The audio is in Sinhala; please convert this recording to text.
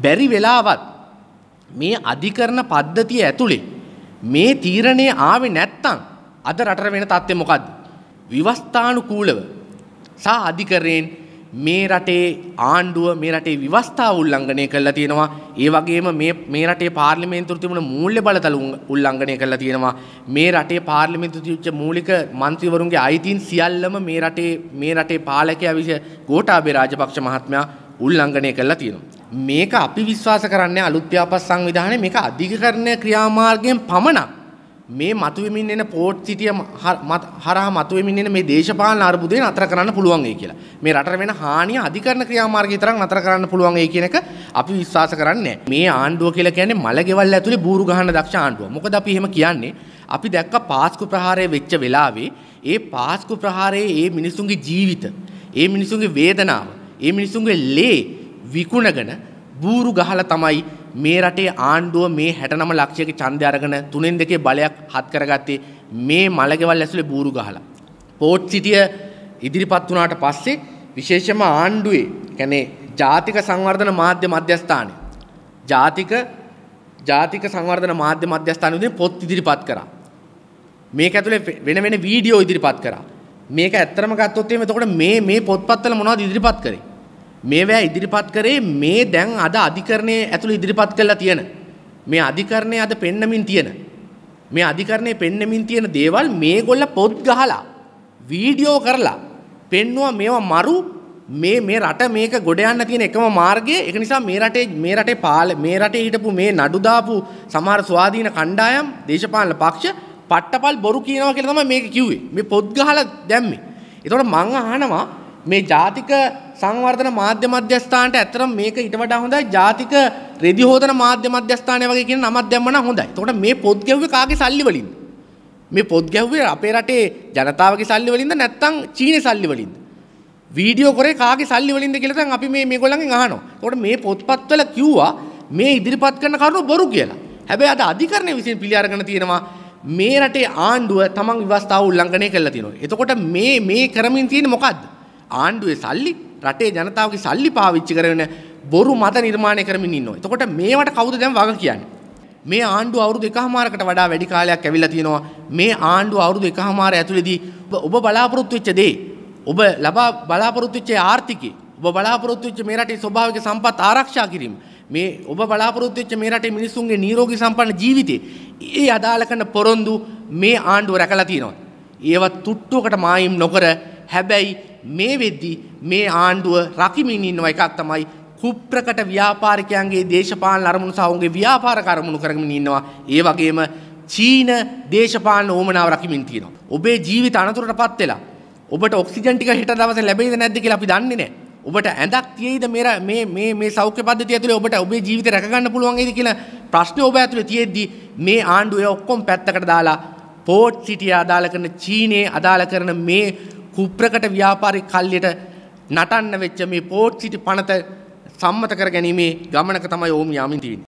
බැරි වෙලාවත් මේ අධිකරණ පද්ධතිය ඇතුළේ මේ තීරණය ආවේ නැත්තම් අද රටට වෙන තත්ත්වය මොකද්ද? විවස්ථානුකූලව සහ අධිකරණයෙන් මේ රටේ ආණ්ඩුව මේ රටේ විවස්ථා උල්ලංඝනය කරලා තියෙනවා. ඒ වගේම මේ මේ රටේ පාර්ලිමේන්තුව තිබුණ මූල්‍ය බලතල උල්ලංඝනය කරලා තියෙනවා. මේ රටේ පාර්ලිමේන්තුව තිබිච්ච මූලික മന്ത്രിවරුන්ගේ අයිතීන් සියල්ලම මේ රටේ මේ රටේ පාලකයා විශේෂ ගෝඨාභය රාජපක්ෂ මහත්මයා උල්ලංඝනය කරලා තියෙනවා. මේක අපි විශ්වාස කරන්නේ අලුත් ව්‍යාපාර සංවිධානය මේක අධිකරණය ක්‍රියාමාර්ගයෙන් පමණක් මේ මතුවෙමින් එන පෝට් සිටිය හරහා මතුවෙමින් එන මේ දේශපාලන අර්බුදය නතර කරන්න පුළුවන් වෙයි කියලා. මේ රටට වෙන හානිය අධිකරණ ක්‍රියාමාර්ගය තරම් නතර කරන්න පුළුවන් වෙයි කියන එක අපි විශ්වාස කරන්නේ මේ ආණ්ඩුව කියලා කියන්නේ මල ගෙවල් ඇතුලේ බూరు ගහන දක්ෂ ආණ්ඩුව. මොකද අපි එහෙම කියන්නේ අපි දැක්ක පාස්කු ප්‍රහාරය වෙච්ච වෙලාවේ ඒ පාස්කු ප්‍රහාරයේ ඒ මිනිසුන්ගේ ජීවිත, ඒ මිනිසුන්ගේ වේදනාව, ඒ මිනිසුන්ගේ ලේ විකුණගෙන බූරු ගහලා තමයි මේ රටේ ආණ්ඩුව මේ 69 ලක්ෂයක ඡන්දය අරගෙන තුනෙන් දෙකේ බලයක් හත් කරගත්තේ මේ මලගෙවල් ඇතුලේ බූරු ගහලා. පෝට් සිටිය ඉදිරිපත් වුණාට පස්සේ විශේෂම ආණ්ඩුවේ කියන්නේ ජාතික සංවර්ධන මාධ්‍ය මධ්‍යස්ථානය ජාතික ජාතික සංවර්ධන මාධ්‍ය මධ්‍යස්ථානය විදිහට පොත් ඉදිරිපත් කරා. මේක ඇතුලේ වෙන වෙන වීඩියෝ ඉදිරිපත් කරා. මේක ඇත්තම ගත්තොත් එහෙම එතකොට මේ මේ පොත්පත්වල මොනවද ඉදිරිපත් කරේ? මේවැ ඉදිරිපත් කරේ මේ දැන් අද අධිකරණය ඇතුළ ඉදිරිපත් කරලා තියෙන. මේ අධිකරණය අද පෙන්නමින් තියෙන. මේ අධිකරණය පෙන්නමින් තියෙන දේවල් මේ ගොල්ල පොත් ගහලා වීඩියෝ කරලා පෙන්නවා මේවා මරු මේ මේ රට මේක ගොඩ යන්න තියෙන එකම මාර්ගය ඒක නිසා මේ රටේ මේ රටේ පාල මේ රටේ හිටපු මේ නඩු දාපු සමහර ස්වාධීන කණ්ඩායම් දේශපාලන පක්ෂ පට්ටපල් බොරු කියනවා කියලා තමයි මේක කිව්වේ මේ පොත් ගහලා දැම්මේ එතකොට මං අහනවා මේ ජාතික සංවර්ධන මාධ්‍ය මධ්‍යස්ථානට ඇත්තටම මේක ඊට වඩා හොඳයි ජාතික රෙදි හොදන මාධ්‍ය මධ්‍යස්ථානය වගේ කියන නමක් දැම්ම නම් හොඳයි. එතකොට මේ පොත් ගැව්වේ කාගේ සල්ලි වලින්ද? මේ පොත් ගැව්වේ අපේ රටේ ජනතාවගේ සල්ලි වලින්ද නැත්නම් චීනේ සල්ලි වලින්ද? වීඩියෝ කරේ කාගේ සල්ලි වලින්ද කියලා දැන් අපි මේ මේගොල්ලන්ගෙන් අහනවා. එතකොට මේ පොත්පත්වල කිව්වා මේ ඉදිරිපත් කරන කරුණු බොරු කියලා. හැබැයි අද අධිකරණය විසින් පිළි අරගෙන තියෙනවා මේ රටේ ආණ්ඩුව තමන් ව්‍යවස්ථාව උල්ලංඝනය කරලා තියෙනවා. එතකොට මේ මේ කරමින් තියෙන්නේ මොකද්ද? ආණ්ඩුවේ සල්ලි රටේ ජනතාවගේ සල්ලි පාවිච්චි කරගෙන බොරු මත නිර්මාණය කරමින් ඉන්නවා. එතකොට මේවට කවුද දැන් වග කියන්නේ? මේ ආණ්ඩුව අවුරුදු එකහමාරකට වඩා වැඩි කාලයක් ඇවිල්ලා තියෙනවා. මේ ආණ්ඩුව අවුරුදු එකහමාර ඇතුළේදී ඔබ බලාපොරොත්තු වෙච්ච දේ ඔබ ලබා බලාපොරොත්තු වෙච්ච ආර්ථිකේ ඔබ බලාපොරොත්තු වෙච්ච මේ රටේ ස්වභාවික සම්පත් ආරක්ෂා කිරීම මේ ඔබ බලාපොරොත්තු වෙච්ච මේ රටේ මිනිසුන්ගේ නිරෝගී සම්පන්න ජීවිතේ ඒ අදාළ කරන පොරොන්දු මේ ආණ්ඩුව රැකලා තියෙනවා. ඒව තුට්ටුවකට මායිම් නොකර හැබැයි මේ වෙද්දි මේ ආණ්ඩුව රකිමින් ඉන්නව එකක් තමයි කුප්‍රකට ව්‍යාපාරිකයන්ගේ දේශපාලන අරමුණු සහෝගේ ව්‍යාපාර කරමුණු කරමින් ඉන්නවා. ඒ වගේම චීන දේශපාලන ඕමනාව රකිමින් තියෙනවා. ඔබේ ජීවිත අනතුරට පත් වෙලා ඔබට ඔක්සිජන් ටික හිට දවසේ ලැබෙයිද නැද්ද කියලා අපි දන්නේ නැහැ. ඔබට ඇඳක් තියෙයිද මේ මේ මේ මේ සෞඛ්‍ය පද්ධතිය ඇතුලේ ඔබට ඔබේ ජීවිතය රැක ගන්න පුළුවන් වේද කියලා ප්‍රශ්නේ ඔබ ඇතුලේ තියෙද්දි මේ ආණ්ඩුව ඔක්කොම පැත්තකට දාලා පෝට් සිටිය අදාළ කරන චීනයේ අදාළ කරන මේ කුප්‍රකට ව්‍යාපාරික කල්ලියට නටන්න වෙච්ච මේ පෝට් සිටි පනත සම්මත කර ගැනීමේ ගමනක තමයි ඔවුන් යමින් තියෙන්නේ.